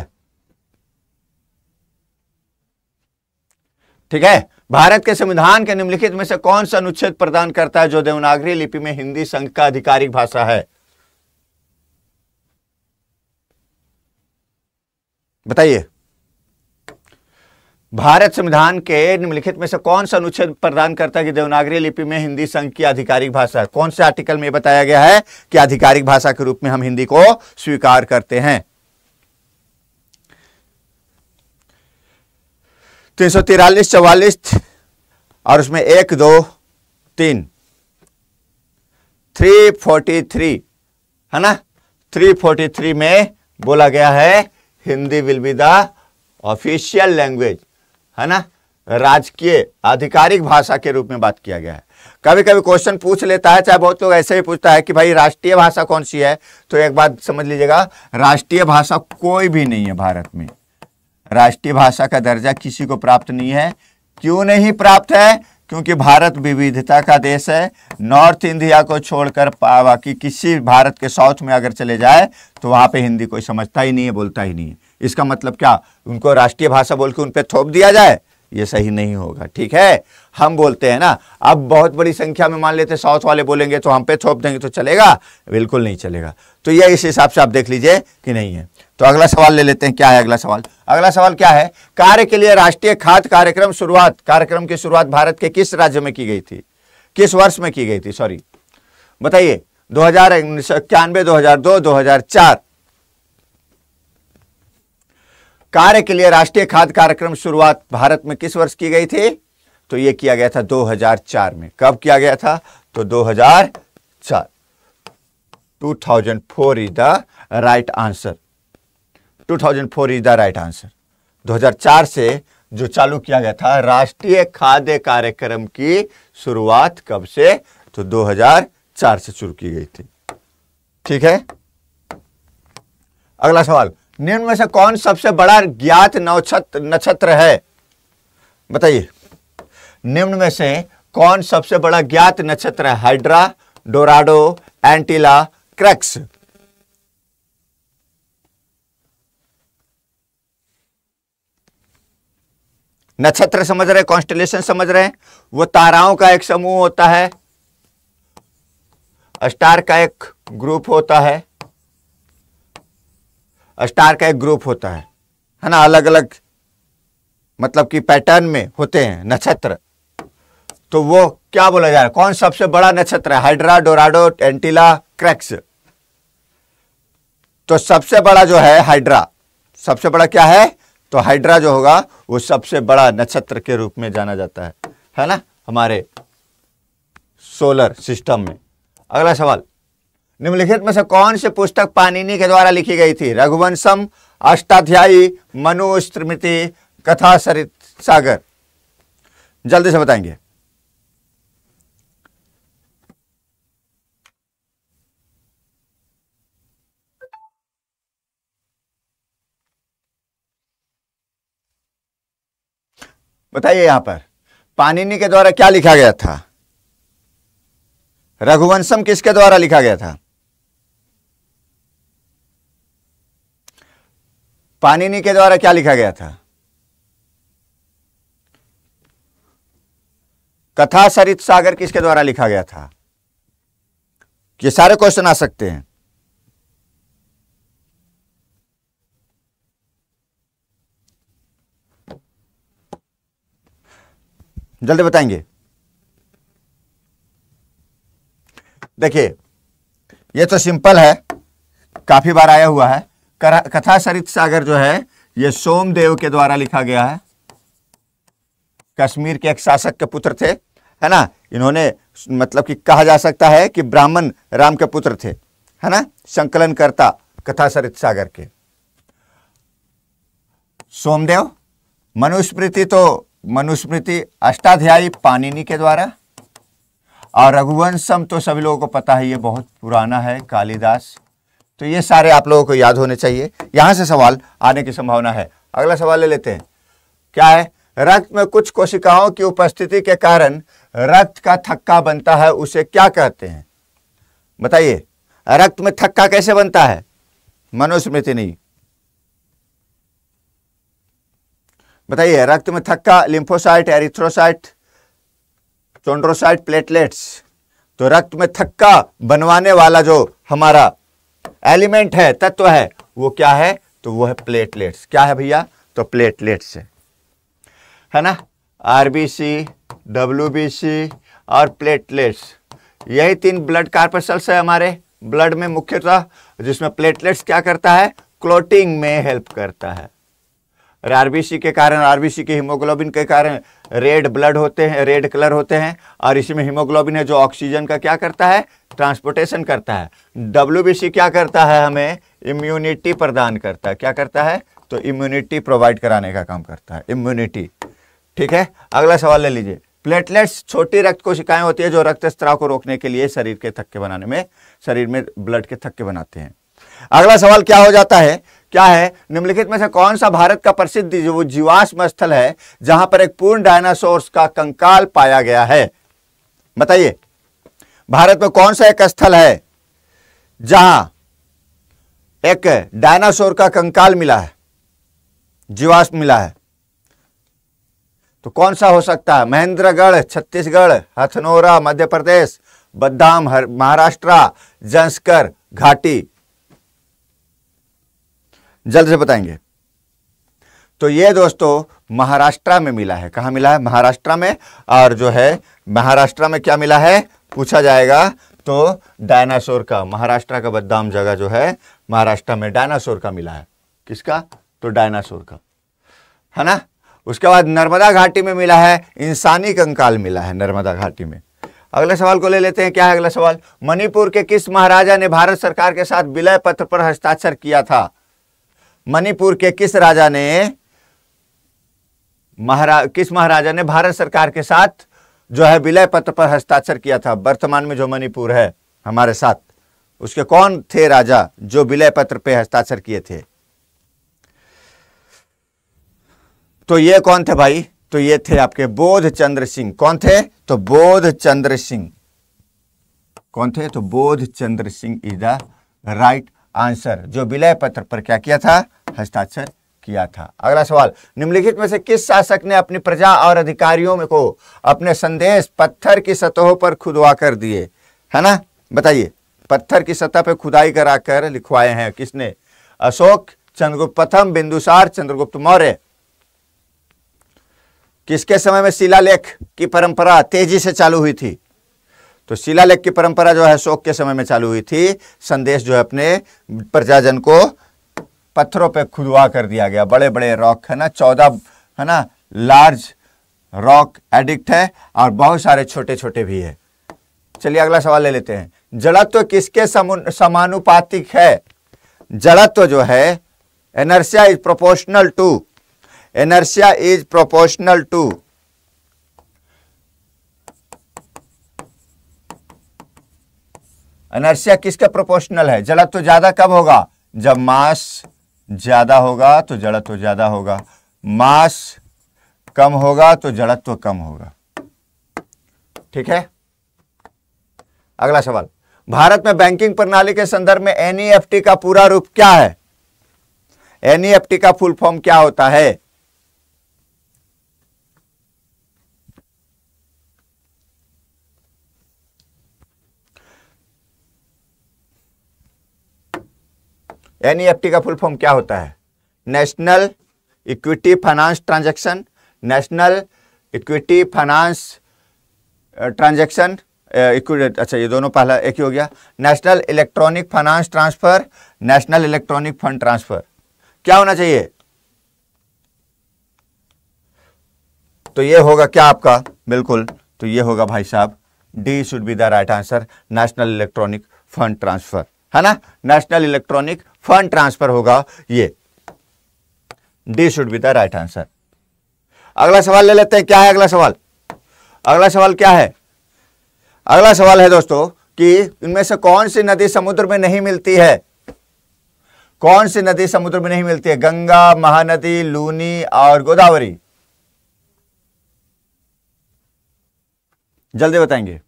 ठीक है भारत के संविधान के निम्नलिखित में से कौन सा अनुच्छेद प्रदान करता है जो देवनागरी लिपि में हिंदी संघ का आधिकारिक भाषा है बताइए भारत संविधान के निम्नलिखित में से कौन सा अनुच्छेद प्रदान करता है कि देवनागरी लिपि में हिंदी संघ की आधिकारिक भाषा है कौन से आर्टिकल में बताया गया है कि आधिकारिक भाषा के रूप में हम हिंदी को स्वीकार करते हैं तीन सौ तिरालीस चौवालीस और उसमें एक दो तीन थ्री फोर्टी थ्री है ना थ्री फोर्टी थ्री में बोला गया है Hindi will be the official language है ना राजकीय आधिकारिक भाषा के रूप में बात किया गया है कभी कभी क्वेश्चन पूछ लेता है चाहे बहुत लोग ऐसे भी पूछता है कि भाई राष्ट्रीय भाषा कौन सी है तो एक बात समझ लीजिएगा राष्ट्रीय भाषा कोई भी नहीं है भारत में राष्ट्रीय भाषा का दर्जा किसी को प्राप्त नहीं है क्यों नहीं प्राप्त है क्योंकि भारत विविधता का देश है नॉर्थ इंडिया को छोड़कर बाकी किसी भारत के साउथ में अगर चले जाए तो वहां पे हिंदी कोई समझता ही नहीं है बोलता ही नहीं है इसका मतलब क्या उनको राष्ट्रीय भाषा बोल के उन पर थोप दिया जाए ये सही नहीं होगा ठीक है हम बोलते हैं ना अब बहुत बड़ी संख्या में मान लेते साउथ वाले बोलेंगे तो हम पे थोप देंगे तो चलेगा बिल्कुल नहीं चलेगा तो यह इस हिसाब से आप देख लीजिए कि नहीं है तो अगला सवाल ले लेते हैं क्या है अगला सवाल अगला सवाल क्या है कार्य के लिए राष्ट्रीय खाद्य कार्यक्रम शुरुआत कार्यक्रम की शुरुआत भारत के किस राज्य में की गई थी किस वर्ष में की गई थी सॉरी बताइए दो हजार इक्यानवे दो हजार दो दो हजार चार कार्य के लिए राष्ट्रीय खाद्य कार्यक्रम शुरुआत भारत में किस वर्ष की गई थी तो यह किया गया था 2004 में कब किया गया था तो 2004 2004 is the right answer 2004 is the right answer 2004 से जो चालू किया गया था राष्ट्रीय खाद्य कार्यक्रम की शुरुआत कब से तो 2004 से शुरू की गई थी ठीक है अगला सवाल निम्न में से कौन सबसे बड़ा ज्ञात नक्षत्र नक्षत्र है बताइए निम्न में से कौन सबसे बड़ा ज्ञात नक्षत्र है हाइड्रा डोराडो एंटीला क्रक्स नक्षत्र समझ रहे कॉन्स्टलेशन समझ रहे हैं वो ताराओं का एक समूह होता है स्टार का एक ग्रुप होता है स्टार का एक ग्रुप होता है है ना अलग अलग मतलब कि पैटर्न में होते हैं नक्षत्र तो वो क्या बोला जा रहा है कौन सबसे बड़ा नक्षत्र है हाइड्रा डोराडो एंटीला क्रैक्स तो सबसे बड़ा जो है हाइड्रा सबसे बड़ा क्या है तो हाइड्रा जो होगा वो सबसे बड़ा नक्षत्र के रूप में जाना जाता है है ना हमारे सोलर सिस्टम में अगला सवाल निम्नलिखित में से कौन से पुस्तक पानिनी के द्वारा लिखी गई थी रघुवंशम अष्टाध्यायी मनुस्मृति कथा सरित सागर जल्दी से बताएंगे बताइए यहां पर पानिनी के द्वारा क्या लिखा गया था रघुवंशम किसके द्वारा लिखा गया था पानिनी के द्वारा क्या लिखा गया था कथा सरित सागर किसके द्वारा लिखा गया था ये सारे क्वेश्चन आ सकते हैं जल्दी बताएंगे देखिए ये तो सिंपल है काफ़ी बार आया हुआ है कथा सरित सागर जो है ये सोमदेव के द्वारा लिखा गया है कश्मीर के एक शासक के पुत्र थे है ना इन्होंने मतलब कि कहा जा सकता है कि ब्राह्मण राम के पुत्र थे है ना संकलन करता कथा सरित सागर के सोमदेव मनुस्मृति तो मनुस्मृति अष्टाध्यायी पानिनी के द्वारा और रघुवंशम तो सभी लोगों को पता है ये बहुत पुराना है कालिदास तो ये सारे आप लोगों को याद होने चाहिए यहां से सवाल आने की संभावना है अगला सवाल ले लेते हैं क्या है रक्त में कुछ कोशिकाओं की उपस्थिति के कारण रक्त का थक्का बनता है उसे क्या कहते हैं बताइए रक्त में थक्का कैसे बनता है मनोस्मृति नहीं बताइए रक्त में थक्का लिंफोसाइट एरिथ्रोसाइट चोंड्रोसाइट प्लेटलेट्स तो रक्त में थक्का बनवाने वाला जो हमारा एलिमेंट है तत्व है वो क्या है तो वो है प्लेटलेट्स क्या है भैया तो प्लेटलेट्स है है ना आरबीसी सी और प्लेटलेट्स यही तीन ब्लड कार्पसल्स है हमारे ब्लड में मुख्यतः जिसमें प्लेटलेट्स क्या करता है क्लोटिंग में हेल्प करता है आरबीसी के कारण आरबीसी के हीमोग्लोबिन के कारण रेड ब्लड होते हैं रेड कलर होते हैं और इसमें हीमोग्लोबिन है जो ऑक्सीजन का क्या करता है ट्रांसपोर्टेशन करता है डब्ल्यू क्या करता है हमें इम्यूनिटी प्रदान करता है क्या करता है तो इम्यूनिटी प्रोवाइड कराने का काम करता है इम्यूनिटी ठीक है अगला सवाल ले लीजिए प्लेटलेट्स छोटी रक्त कोशिकाएं होती है जो रक्त स्त्राव को रोकने के लिए शरीर के थक्के बनाने में शरीर में ब्लड के थक्के बनाते हैं अगला सवाल क्या हो जाता है क्या है निम्नलिखित में से कौन सा भारत का प्रसिद्ध जो जीवाश्म स्थल है जहां पर एक पूर्ण डायनासोर का कंकाल पाया गया है बताइए भारत में कौन सा एक स्थल है जहां एक डायनासोर का कंकाल मिला है जीवाश्म मिला है तो कौन सा हो सकता है महेंद्रगढ़ छत्तीसगढ़ हथनोरा मध्य प्रदेश बदाम महाराष्ट्र जंसकर घाटी जल्द से बताएंगे तो ये दोस्तों महाराष्ट्र में मिला है कहाँ मिला है महाराष्ट्र में और जो है महाराष्ट्र में क्या मिला है पूछा जाएगा तो डायनासोर का महाराष्ट्र का बदनाम जगह जो है महाराष्ट्र में डायनासोर का मिला है किसका तो डायनासोर का है ना उसके बाद नर्मदा घाटी में मिला है इंसानी कंकाल मिला है नर्मदा घाटी में अगले सवाल को ले लेते हैं क्या है अगला सवाल मणिपुर के किस महाराजा ने भारत सरकार के साथ विलय पत्र पर हस्ताक्षर किया था मणिपुर के किस राजा ने महारा किस महाराजा ने भारत सरकार के साथ जो है विलय पत्र पर हस्ताक्षर किया था वर्तमान में जो मणिपुर है हमारे साथ उसके कौन थे राजा जो विलय पत्र पे हस्ताक्षर किए थे तो ये कौन थे भाई तो ये थे आपके बोध चंद्र सिंह कौन थे तो बोध चंद्र सिंह कौन थे तो Bodh Chandra Singh is the right answer जो विलय पत्र पर क्या किया था हस्ताक्षर किया था अगला सवाल निम्नलिखित में से किस शासक ने अपनी प्रजा और अधिकारियों में को अपने संदेश पत्थर की सतहों पर खुदवा कर दिए है ना बताइए पत्थर की सतह पर खुदाई कराकर लिखवाए हैं किसने अशोक चंद्रगुप्त प्रथम बिंदुसार चंद्रगुप्त मौर्य किसके समय में शिलालेख की परंपरा तेजी से चालू हुई थी तो शिला लेख की परंपरा जो है शोक के समय में चालू हुई थी संदेश जो है अपने प्रजाजन को पत्थरों पे खुदवा कर दिया गया बड़े बड़े रॉक है ना चौदह है ना लार्ज रॉक एडिक्ट है और बहुत सारे छोटे छोटे भी है चलिए अगला सवाल ले लेते हैं जड़त्व तो किसके समानुपातिक है जड़त्व तो जो है inertia is proportional to inertia is proportional to inertia किसके प्रोपोर्शनल है जड़त्व तो ज़्यादा कब होगा जब मास ज़्यादा होगा तो जड़त्व तो ज़्यादा होगा मास कम होगा तो जड़त्व तो कम होगा ठीक है अगला सवाल भारत में बैंकिंग प्रणाली के संदर्भ में एनईएफटी e का पूरा रूप क्या है एनईएफटी e का फुल फॉर्म क्या होता है एनईएफटी का फुल फॉर्म क्या होता है national equity finance transaction national equity finance transaction अच्छा ये दोनों पहला एक ही हो गया national electronic finance transfer national electronic fund transfer क्या होना चाहिए तो ये होगा क्या आपका बिल्कुल तो ये होगा भाई साहब D should be the right answer national electronic fund transfer है ना नेशनल इलेक्ट्रॉनिक फंड ट्रांसफर होगा ये D should be the right answer अगला सवाल ले लेते हैं क्या है अगला सवाल अगला सवाल क्या है अगला सवाल है दोस्तों कि इनमें से कौन सी नदी समुद्र में नहीं मिलती है कौन सी नदी समुद्र में नहीं मिलती है गंगा महानदी लूनी और गोदावरी जल्दी बताएंगे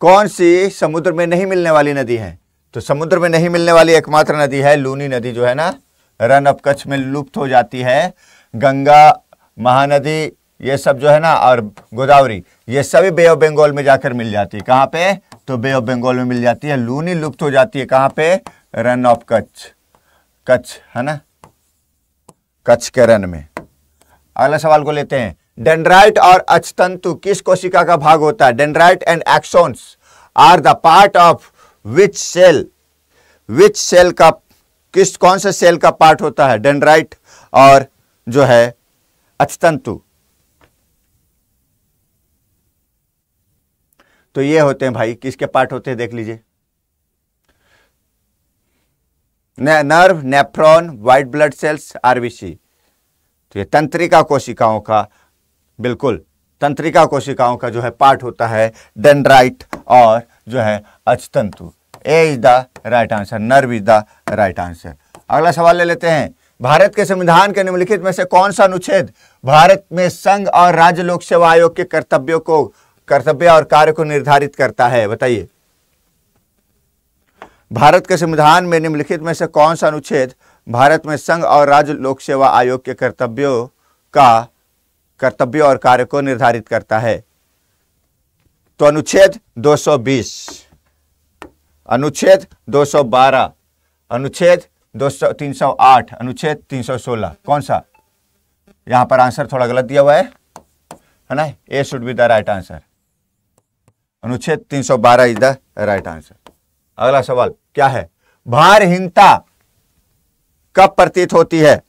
कौन सी समुद्र में नहीं मिलने वाली नदी है तो समुद्र में नहीं मिलने वाली एकमात्र नदी है लूनी नदी जो है ना रन अप कच्छ में लुप्त हो जाती है गंगा महानदी ये सब जो है ना और गोदावरी ये सभी बे ऑफ बंगाल में जाकर मिल जाती है कहाँ पे तो बे ऑफ बंगाल में मिल जाती है लूनी लुप्त हो जाती है कहाँ पे रन ऑफ कच्छ कच्छ है ना कच्छ के रन में अगला सवाल को लेते हैं डेंड्राइट और अचतंतु किस कोशिका का भाग होता है dendrite and axons are the part of which cell which cell का किस कौन से सेल का पार्ट होता है डेंड्राइट और जो है अचतंतु तो ये होते हैं भाई किसके पार्ट होते हैं देख लीजिए nerve nephron white blood cells RBC तो ये तंत्रिका कोशिकाओं का बिल्कुल तंत्रिका कोशिकाओं का जो है पार्ट होता है डेंड्राइट और जो है अचतंतु A is the right answer nerve is the right answer अगला सवाल ले लेते हैं भारत के संविधान के निम्नलिखित में से कौन सा अनुच्छेद भारत में संघ और राज्य लोक सेवा आयोग के कर्तव्यों को कर्तव्य और कार्य को निर्धारित करता है बताइए भारत के संविधान में निम्नलिखित में से कौन सा अनुच्छेद भारत में संघ और राज्य लोक सेवा आयोग के कर्तव्यों का कर्तव्य और कार्य को निर्धारित करता है तो अनुच्छेद 220 अनुच्छेद 212 अनुच्छेद 200 308 अनुच्छेद 316 कौन सा यहां पर आंसर थोड़ा गलत दिया हुआ है है ना A should be the right answer अनुच्छेद 312 इज द राइट आंसर अगला सवाल क्या है भारहीनता कब प्रतीत होती है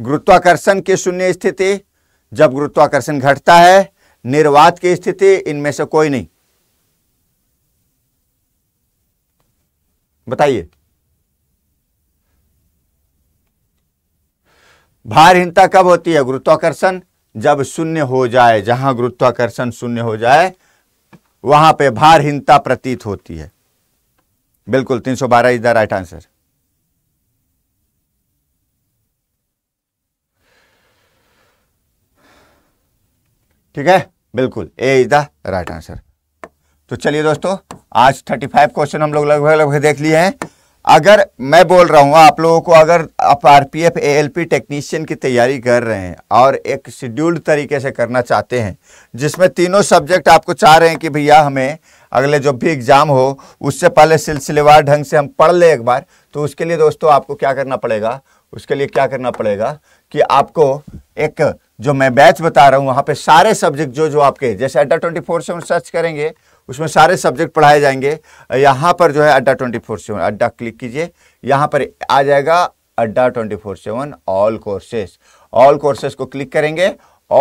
गुरुत्वाकर्षण की शून्य स्थिति जब गुरुत्वाकर्षण घटता है निर्वात की स्थिति इनमें से कोई नहीं बताइए भारहीनता कब होती है गुरुत्वाकर्षण जब शून्य हो जाए जहां गुरुत्वाकर्षण शून्य हो जाए वहां पे भारहीनता प्रतीत होती है बिल्कुल 312 इज द राइट आंसर ठीक है बिल्कुल A is the right answer तो चलिए दोस्तों आज 35 क्वेश्चन हम लोग लगभग लगभग देख लिए हैं अगर मैं बोल रहा हूँ आप लोगों को अगर आप R P F A L P technician की तैयारी कर रहे हैं और एक शेड्यूल्ड तरीके से करना चाहते हैं जिसमें तीनों सब्जेक्ट आपको चाह रहे हैं कि भैया हमें अगले जब भी एग्ज़ाम हो उससे पहले सिलसिलेवार ढंग से हम पढ़ लें एक बार तो उसके लिए दोस्तों आपको क्या करना पड़ेगा उसके लिए क्या करना पड़ेगा कि आपको एक जो मैं बैच बता रहा हूँ वहाँ पे सारे सब्जेक्ट जो जो आपके जैसे अड्डा ट्वेंटी फोर सेवन सर्च करेंगे उसमें सारे सब्जेक्ट पढ़ाए जाएंगे यहाँ पर जो है Adda twenty four seven Adda click कीजिए यहाँ पर आ जाएगा Adda twenty four seven all courses all courses को क्लिक करेंगे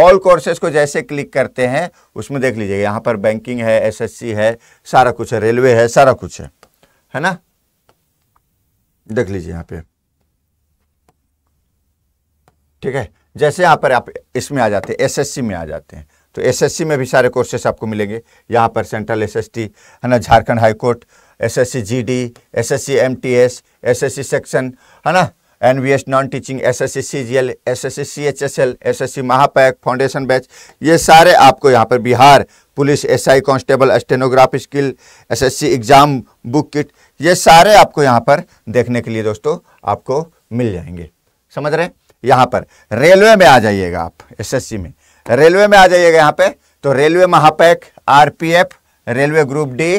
ऑल कोर्सेज को जैसे क्लिक करते हैं उसमें देख लीजिए यहाँ पर बैंकिंग है एस है सारा कुछ है रेलवे है सारा कुछ है है ना देख लीजिए यहाँ पे ठीक है जैसे यहाँ पर आप इसमें आ जाते हैं एसएससी में आ जाते हैं तो एसएससी में भी सारे कोर्सेस आपको मिलेंगे यहाँ पर सेंट्रल एसएसटी है ना Jharkhand high court T S S S C section है ना N V S non teaching S S C C G L S S C C H S L S S C Mahapack foundation batch ये सारे आपको यहाँ पर Bihar police S I constable stenograph skill S S C exam book kit ये सारे आपको यहाँ पर देखने के लिए दोस्तों आपको मिल जाएंगे समझ रहे हैं यहां पर रेलवे में आ जाइएगा आप एसएससी में रेलवे में आ जाइएगा यहाँ पे तो railway Mahapack RPF railway group D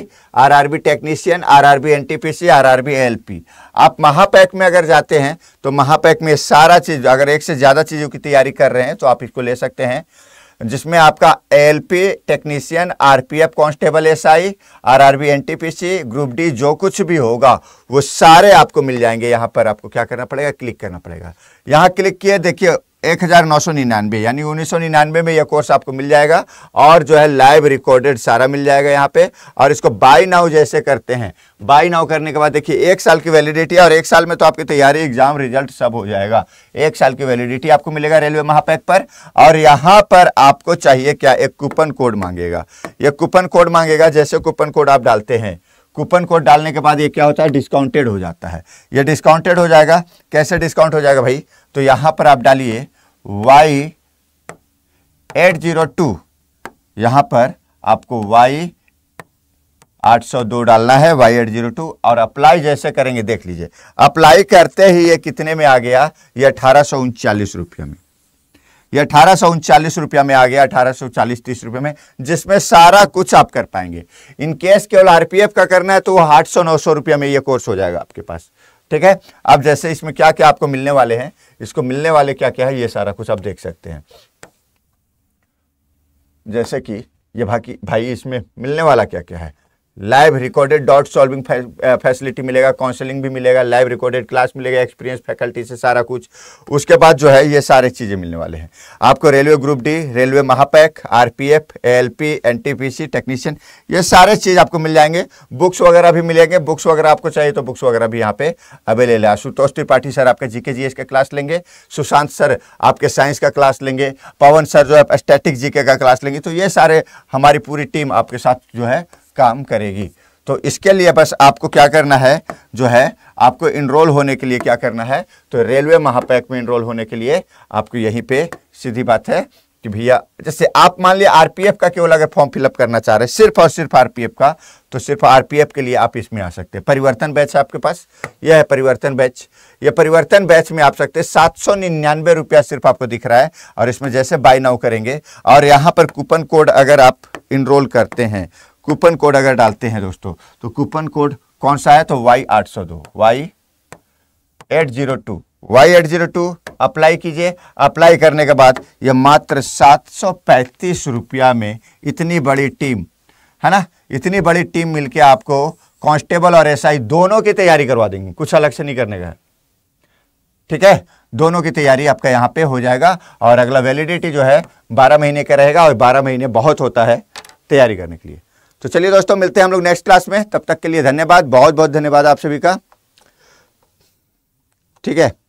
RRB technician RRB NTPC RRB LP आप महापैक में अगर जाते हैं तो महापैक में सारा चीज़ अगर एक से ज़्यादा चीज़ों की तैयारी कर रहे हैं तो आप इसको ले सकते हैं जिसमें आपका LP technician RPF constable SI RRB NTPC group D जो कुछ भी होगा वो सारे आपको मिल जाएंगे यहाँ पर आपको क्या करना पड़ेगा क्लिक करना पड़ेगा यहाँ क्लिक किए देखिए एक हज़ार नौ सौ निन्यानवे यानी उन्नीस सौ निन्यानवे में यह कोर्स आपको मिल जाएगा और जो है लाइव रिकॉर्डेड सारा मिल जाएगा यहाँ पे और इसको बाई नाउ जैसे करते हैं बाई नाउ करने के बाद देखिए एक साल की वैलिडिटी और एक साल में तो आपकी तैयारी एग्जाम रिजल्ट सब हो जाएगा एक साल की वैलिडिटी आपको मिलेगा रेलवे महापैक पर और यहाँ पर आपको चाहिए क्या एक कूपन कोड मांगेगा यह कूपन कोड मांगेगा जैसे कूपन कोड आप डालते हैं कूपन कोड डालने के बाद ये क्या होता है डिस्काउंटेड हो जाता है ये डिस्काउंटेड हो जाएगा कैसे डिस्काउंट हो जाएगा भाई तो यहां पर आप डालिए वाई एट जीरो टू यहां पर आपको वाई 802 डालना है वाई एट जीरो टू और अप्लाई जैसे करेंगे देख लीजिए अप्लाई करते ही ये कितने में आ गया ये अठारह सौ रुपये में ये अठारह सौ उनचालीस रुपया में आ गया अठारह सौ चालीस तीस रुपये में जिसमें सारा कुछ आप कर पाएंगे इन केस केवल आरपीएफ का करना है तो वो आठ सौ नौ सौ रुपया में ये कोर्स हो जाएगा आपके पास ठीक है अब जैसे इसमें क्या क्या आपको मिलने वाले हैं इसको मिलने वाले क्या क्या है ये सारा कुछ आप देख सकते हैं जैसे कि ये भाकी भाई इसमें मिलने वाला क्या क्या है live recorded doubt solving facility मिलेगा काउंसलिंग भी मिलेगा लाइव रिकॉर्डेड क्लास मिलेगा एक्सपीरियंस फैकल्टी से सारा कुछ उसके बाद जो है ये सारे चीज़ें मिलने वाले हैं आपको railway group D railway Mahapack RPF ALP NTPC technician ये सारे चीज़ आपको मिल जाएंगे बुक्स वगैरह भी मिलेंगे बुक्स वगैरह आपको चाहिए तो बुक्स वगैरह भी यहाँ पे अवेलेबल है आशुतोष त्रिपाठी सर आपके जी के का क्लास लेंगे सुशांत सर आपके साइंस का क्लास लेंगे पवन सर जो है स्टैटिक जी का क्लास लेंगे तो ये सारे हमारी पूरी टीम आपके साथ जो है काम करेगी तो इसके लिए बस आपको क्या करना है जो है आपको इनरोल होने के लिए क्या करना है तो रेलवे महापैक में इनरोल होने के लिए आपको यहीं पे सीधी बात है कि भैया जैसे आप मान लिया आरपीएफ का केवल अगर फॉर्म फिलअप करना चाह रहे हैं सिर्फ और सिर्फ आरपीएफ का तो सिर्फ आरपीएफ के लिए आप इसमें आ सकते हैं परिवर्तन बैच है आपके पास यह है परिवर्तन बैच यह परिवर्तन बैच में आप सकते हैं सात सौ निन्यानवे रुपया सिर्फ आपको दिख रहा है और इसमें जैसे बाय नाउ करेंगे और यहाँ पर कूपन कोड अगर आप इनरोल करते हैं कूपन कोड अगर डालते हैं दोस्तों तो कूपन कोड कौन सा है तो वाई आठ सौ दो Y eight zero two Y eight zero two apply कीजिए अप्लाई करने के बाद ये मात्र सात सौ पैंतीस रुपया में इतनी बड़ी टीम है ना इतनी बड़ी टीम मिलके आपको कांस्टेबल और एसआई दोनों की तैयारी करवा देंगे कुछ अलग से नहीं करने का ठीक है दोनों की तैयारी आपका यहाँ पे हो जाएगा और अगला वैलिडिटी जो है बारह महीने का रहेगा और बारह महीने बहुत होता है तैयारी करने के लिए तो चलिए दोस्तों मिलते हैं हम लोग नेक्स्ट क्लास में तब तक के लिए धन्यवाद बहुत बहुत धन्यवाद आप सभी का ठीक है